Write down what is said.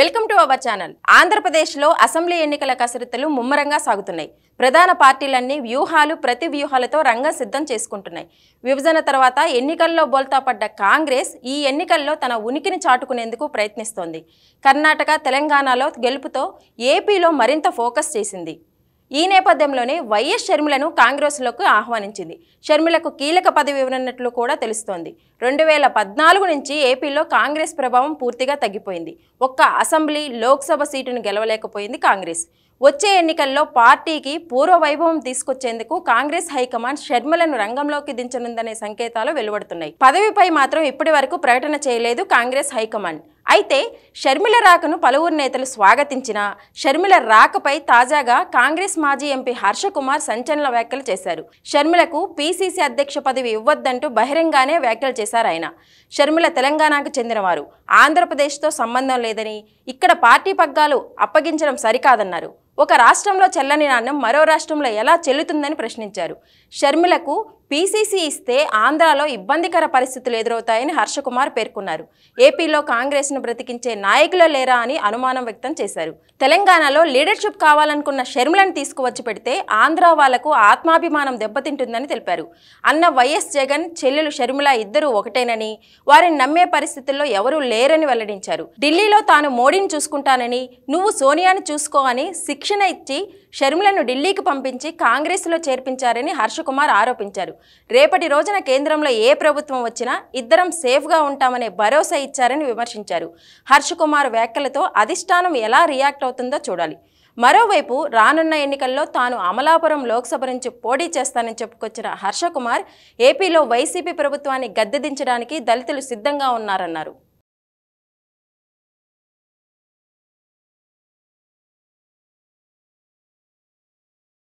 welcome to our channel ఆంధ్రప్రదేశ్లో assembly ఎన్నికల కసరత్తులు ముమ్మరంగా సాగుతున్నాయి ప్రధాన పార్టీలన్నీ వ్యూహాలు ప్రతి వ్యూహాలతో రంగం సిద్ధం చేసుకుంటున్నాయి విభజన తర్వాత ఎన్నికల్లో బోల్తా పడ్డ కాంగ్రెస్ ఈ ఎన్నికల్లో తన ఉనికిని చాటుకునేందుకు ప్రయత్నిస్తోంది కర్ణాటక తెలంగాణలో గెలుపుతో ఏపీలో మరింత ఫోకస్ చేసింది ఈ నేపథ్యంలోనే వైఎస్ షర్మిలను కాంగ్రెస్లోకి ఆహ్వానించింది షర్మిలకు కీలక పదవి ఉన్నట్లు కూడా తెలుస్తోంది రెండు వేల పద్నాలుగు నుంచి ఏపీలో కాంగ్రెస్ ప్రభావం పూర్తిగా తగ్గిపోయింది ఒక్క అసెంబ్లీ లోక్సభ సీటును గెలవలేకపోయింది కాంగ్రెస్ వచ్చే ఎన్నికల్లో పార్టీకి పూర్వ వైభవం తీసుకొచ్చేందుకు కాంగ్రెస్ హైకమాండ్ షర్మిలను రంగంలోకి దించనుందనే సంకేతాలు వెలువడుతున్నాయి పదవిపై మాత్రం ఇప్పటి ప్రకటన చేయలేదు కాంగ్రెస్ హైకమాండ్ అయితే షర్మిల రాకను పలువురు నేతలు స్వాగతించిన షర్మిల రాకపై తాజాగా కాంగ్రెస్ మాజీ ఎంపీ హర్షకుమార్ సంచలన వ్యాఖ్యలు చేశారు షర్మిలకు పీసీసీ అధ్యక్ష పదవి ఇవ్వద్దంటూ బహిరంగానే వ్యాఖ్యలు చేశారు ఆయన షర్మిల తెలంగాణకు చెందినవారు ఆంధ్రప్రదేశ్తో సంబంధం లేదని ఇక్కడ పార్టీ పగ్గాలు అప్పగించడం సరికాదన్నారు ఒక రాష్ట్రంలో చెల్లని నాణ్యం మరో రాష్ట్రంలో ఎలా చెల్లుతుందని ప్రశ్నించారు షర్మిలకు పీసీసీ ఇస్తే ఆంధ్రాలో ఇబ్బందికర పరిస్థితులు ఎదురవుతాయని హర్షకుమార్ పేర్కొన్నారు ఏపీలో కాంగ్రెస్ను బ్రతికించే నాయకులు లేరా అని అనుమానం వ్యక్తం చేశారు తెలంగాణలో లీడర్షిప్ కావాలనుకున్న షర్మిలను తీసుకువచ్చి పెడితే ఆంధ్ర వాళ్లకు ఆత్మాభిమానం దెబ్బతింటుందని తెలిపారు అన్న వైఎస్ జగన్ చెల్లెలు షర్మిల ఇద్దరూ ఒకటేనని వారిని నమ్మే పరిస్థితుల్లో ఎవరూ లేరని వెల్లడించారు ఢిల్లీలో తాను మోడీని చూసుకుంటానని నువ్వు సోనియాను చూసుకో అని శిక్షణ ఇచ్చి షర్మిలను ఢిల్లీకి పంపించి కాంగ్రెస్లో చేర్పించారని హర్షకుమార్ ఆరోపించారు రేపటి రోజున కేంద్రంలో ఏ ప్రభుత్వం వచ్చినా ఇద్దరం సేఫ్గా ఉంటామనే భరోసా ఇచ్చారని విమర్శించారు హర్షకుమార్ వ్యాఖ్యలతో అధిష్టానం ఎలా రియాక్ట్ అవుతుందో చూడాలి మరోవైపు రానున్న ఎన్నికల్లో తాను అమలాపురం లోక్సభ నుంచి పోటీ చేస్తానని చెప్పుకొచ్చిన హర్షకుమార్ ఏపీలో వైసీపీ ప్రభుత్వాన్ని గద్దెదించడానికి దళితులు సిద్ధంగా ఉన్నారన్నారు